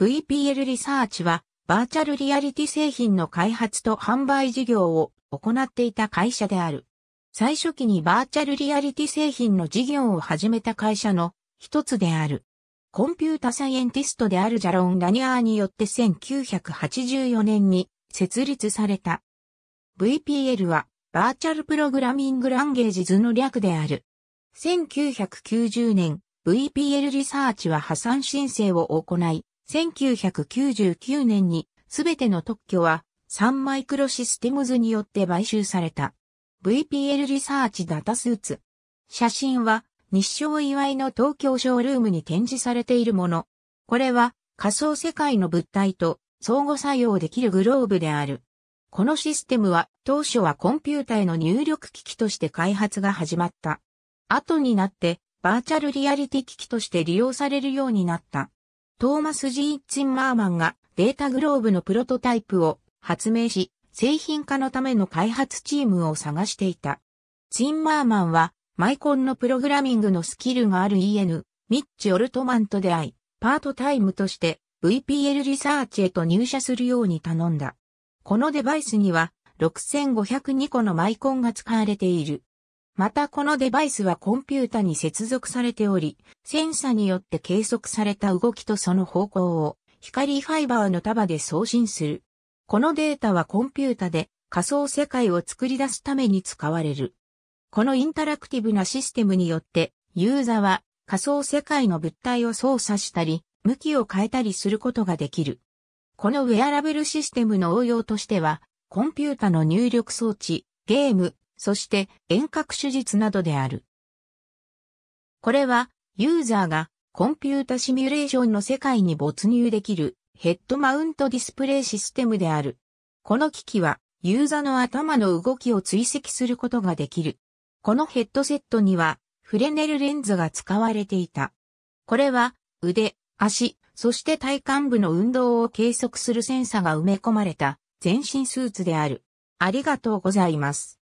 VPL リサーチは、バーチャルリアリティ製品の開発と販売事業を行っていた会社である。最初期にバーチャルリアリティ製品の事業を始めた会社の一つである。コンピュータサイエンティストであるジャロン・ラニアーによって1984年に設立された。VPL はバーチャルプログラミングランゲージズの略である。1990年、VPL リサーチは破産申請を行い、1999年にすべての特許はサンマイクロシステムズによって買収された。VPL リサーチダタスーツ。写真は日照祝いの東京ショールームに展示されているもの。これは仮想世界の物体と相互作用できるグローブである。このシステムは当初はコンピュータへの入力機器として開発が始まった。後になってバーチャルリアリティ機器として利用されるようになった。トーマス・ジー・ツンマーマンがデータグローブのプロトタイプを発明し、製品化のための開発チームを探していた。ツンマーマンはマイコンのプログラミングのスキルがある EN、ミッチ・オルトマンと出会い、パートタイムとして VPL リサーチへと入社するように頼んだ。このデバイスには6502個のマイコンが使われている。またこのデバイスはコンピュータに接続されており、センサによって計測された動きとその方向を光ファイバーの束で送信する。このデータはコンピュータで仮想世界を作り出すために使われる。このインタラクティブなシステムによってユーザーは仮想世界の物体を操作したり、向きを変えたりすることができる。このウェアラブルシステムの応用としては、コンピュータの入力装置、ゲーム、そして遠隔手術などである。これは、ユーザーがコンピュータシミュレーションの世界に没入できるヘッドマウントディスプレイシステムである。この機器は、ユーザーの頭の動きを追跡することができる。このヘッドセットには、フレネルレンズが使われていた。これは、腕、足、そして体幹部の運動を計測するセンサが埋め込まれた全身スーツである。ありがとうございます。